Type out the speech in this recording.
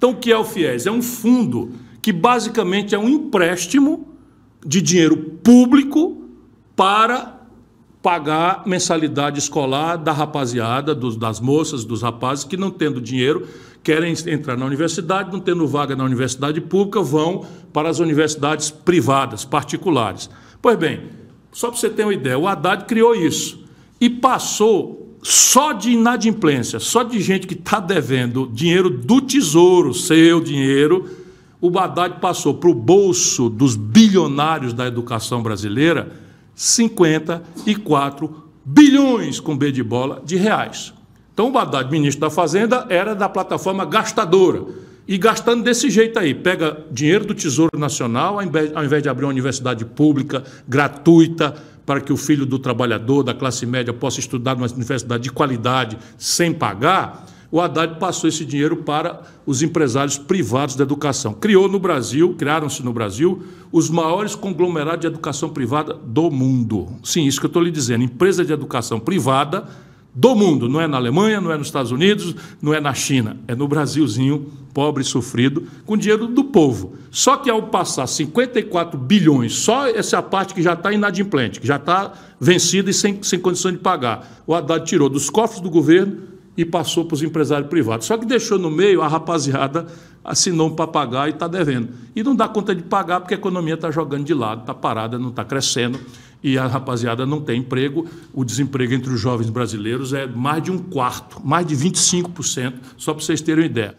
Então, o que é o FIES? É um fundo que basicamente é um empréstimo de dinheiro público para pagar mensalidade escolar da rapaziada, dos, das moças, dos rapazes que não tendo dinheiro querem entrar na universidade, não tendo vaga na universidade pública, vão para as universidades privadas, particulares. Pois bem, só para você ter uma ideia, o Haddad criou isso e passou só de inadimplência, só de gente que está devendo dinheiro do tesouro, seu dinheiro, o Haddad passou para o bolso dos bilionários da educação brasileira 54 bilhões com B de bola de reais. Então o Haddad, ministro da Fazenda, era da plataforma gastadora. E gastando desse jeito aí, pega dinheiro do Tesouro Nacional, ao invés, de abrir uma universidade pública gratuita para que o filho do trabalhador, da classe média, possa estudar numa universidade de qualidade sem pagar, o Haddad passou esse dinheiro para os empresários privados da educação. Criou no Brasil, criaram-se no Brasil, os maiores conglomerados de educação privada do mundo. Sim, isso que eu estou lhe dizendo. Empresa de educação privada do mundo, não é na Alemanha, não é nos Estados Unidos, não é na China, é no Brasilzinho, pobre, sofrido, com dinheiro do povo. Só que ao passar 54 bilhões, só essa parte que já está inadimplente, que já está vencida e sem, sem condição de pagar, o Haddad tirou dos cofres do governo e passou para os empresários privados. Só que deixou no meio, a rapaziada assinou um papagaio e está devendo. E não dá conta de pagar porque a economia está jogando de lado, está parada, não está crescendo e a rapaziada não tem emprego. O desemprego entre os jovens brasileiros é mais de um quarto, mais de 25%, só para vocês terem uma ideia.